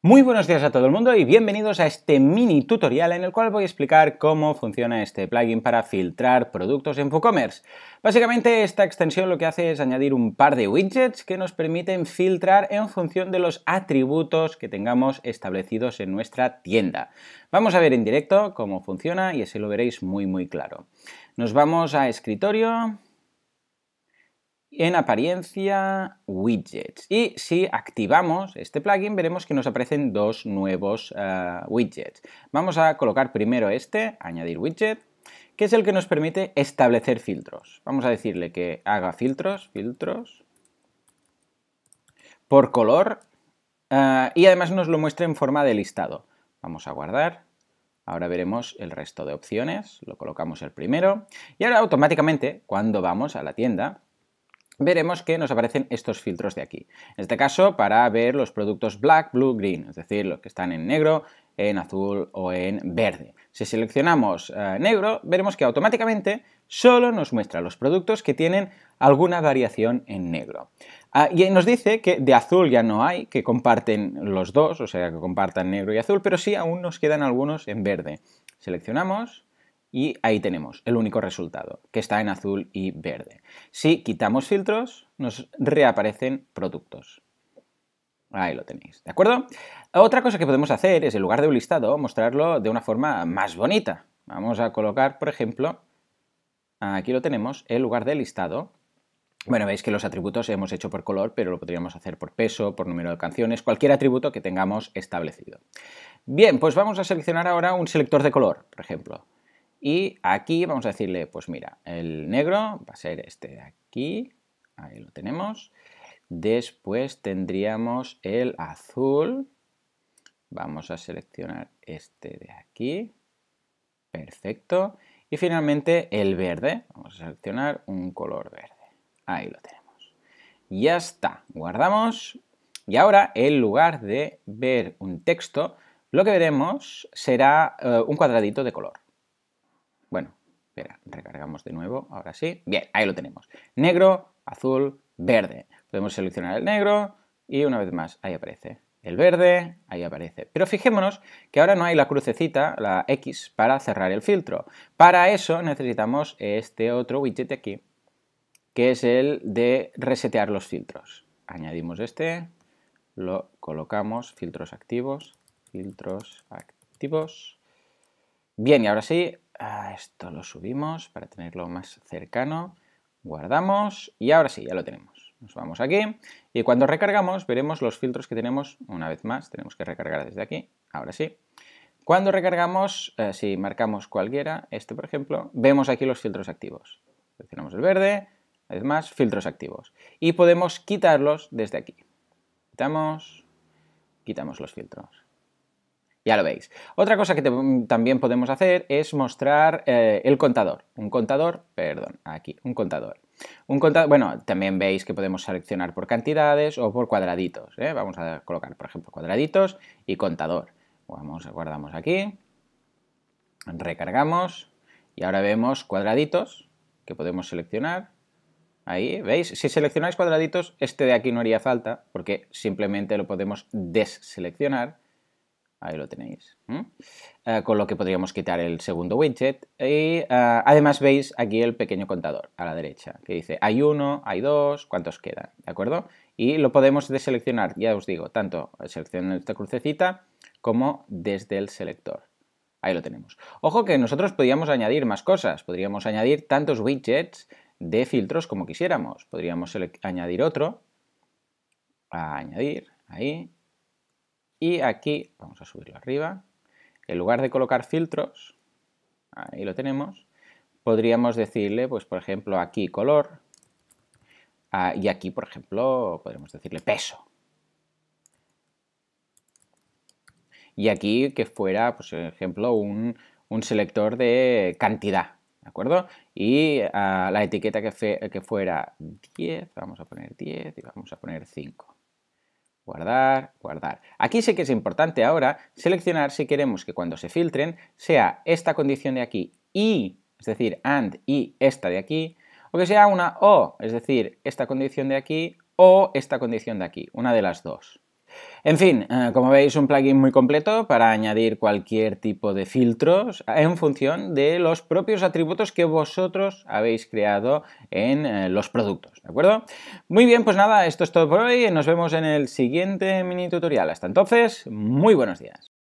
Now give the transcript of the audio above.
Muy buenos días a todo el mundo y bienvenidos a este mini tutorial en el cual voy a explicar cómo funciona este plugin para filtrar productos en WooCommerce. Básicamente esta extensión lo que hace es añadir un par de widgets que nos permiten filtrar en función de los atributos que tengamos establecidos en nuestra tienda. Vamos a ver en directo cómo funciona y así lo veréis muy muy claro. Nos vamos a escritorio, en apariencia widgets. Y si activamos este plugin veremos que nos aparecen dos nuevos eh, widgets. Vamos a colocar primero este, añadir widget, que es el que nos permite establecer filtros. Vamos a decirle que haga filtros, filtros, por color eh, y además nos lo muestra en forma de listado. Vamos a guardar. Ahora veremos el resto de opciones, lo colocamos el primero y ahora automáticamente cuando vamos a la tienda veremos que nos aparecen estos filtros de aquí. En este caso, para ver los productos black, blue, green, es decir, los que están en negro, en azul o en verde. Si seleccionamos eh, negro, veremos que automáticamente solo nos muestra los productos que tienen alguna variación en negro. Ah, y nos dice que de azul ya no hay, que comparten los dos, o sea, que compartan negro y azul, pero sí aún nos quedan algunos en verde. Seleccionamos y ahí tenemos el único resultado, que está en azul y verde. Si quitamos filtros, nos reaparecen productos. Ahí lo tenéis, ¿de acuerdo? Otra cosa que podemos hacer es, en lugar de un listado, mostrarlo de una forma más bonita. Vamos a colocar, por ejemplo, aquí lo tenemos, en lugar de listado. Bueno, veis que los atributos hemos hecho por color, pero lo podríamos hacer por peso, por número de canciones, cualquier atributo que tengamos establecido. Bien, pues vamos a seleccionar ahora un selector de color, por ejemplo. Y aquí vamos a decirle, pues mira, el negro va a ser este de aquí, ahí lo tenemos. Después tendríamos el azul, vamos a seleccionar este de aquí, perfecto. Y finalmente el verde, vamos a seleccionar un color verde, ahí lo tenemos. Ya está, guardamos. Y ahora, en lugar de ver un texto, lo que veremos será eh, un cuadradito de color. Bueno, espera, recargamos de nuevo, ahora sí. Bien, ahí lo tenemos. Negro, azul, verde. Podemos seleccionar el negro y una vez más ahí aparece. El verde, ahí aparece. Pero fijémonos que ahora no hay la crucecita, la X, para cerrar el filtro. Para eso necesitamos este otro widget aquí, que es el de resetear los filtros. Añadimos este, lo colocamos, filtros activos, filtros activos. Bien, y ahora sí, esto lo subimos para tenerlo más cercano. Guardamos y ahora sí, ya lo tenemos. Nos vamos aquí y cuando recargamos veremos los filtros que tenemos. Una vez más, tenemos que recargar desde aquí. Ahora sí. Cuando recargamos, eh, si marcamos cualquiera, este por ejemplo, vemos aquí los filtros activos. Seleccionamos el verde, una vez más, filtros activos. Y podemos quitarlos desde aquí. Quitamos, quitamos los filtros ya lo veis. Otra cosa que mm, también podemos hacer es mostrar eh, el contador. Un contador, perdón, aquí, un contador. Un bueno, también veis que podemos seleccionar por cantidades o por cuadraditos. ¿eh? Vamos a colocar, por ejemplo, cuadraditos y contador. Vamos, guardamos aquí, recargamos y ahora vemos cuadraditos que podemos seleccionar. Ahí, ¿veis? Si seleccionáis cuadraditos, este de aquí no haría falta porque simplemente lo podemos deseleccionar Ahí lo tenéis. Eh, con lo que podríamos quitar el segundo widget. Y eh, además veis aquí el pequeño contador a la derecha, que dice hay uno, hay dos, cuántos quedan, ¿de acuerdo? Y lo podemos deseleccionar, ya os digo, tanto seleccionando esta crucecita como desde el selector. Ahí lo tenemos. Ojo que nosotros podríamos añadir más cosas. Podríamos añadir tantos widgets de filtros como quisiéramos. Podríamos añadir otro. añadir, ahí, y aquí, vamos a subirlo arriba, en lugar de colocar filtros, ahí lo tenemos, podríamos decirle, pues por ejemplo, aquí color, ah, y aquí, por ejemplo, podríamos decirle peso. Y aquí que fuera, pues, por ejemplo, un, selector de cantidad, ¿de acuerdo? Y ah, la etiqueta que, que fuera 10, vamos a poner 10 y vamos a poner 5 guardar, guardar. Aquí sí que es importante ahora seleccionar si queremos que cuando se filtren sea esta condición de aquí y, es decir, and y esta de aquí, o que sea una o, es decir, esta condición de aquí o esta condición de aquí, una de las dos. En fin, eh, como veis, un plugin muy completo para añadir cualquier tipo de filtros en función de los propios atributos que vosotros habéis creado en eh, los productos, ¿de acuerdo? Muy bien, pues nada, esto es todo por hoy. Nos vemos en el siguiente mini tutorial. Hasta entonces, muy buenos días.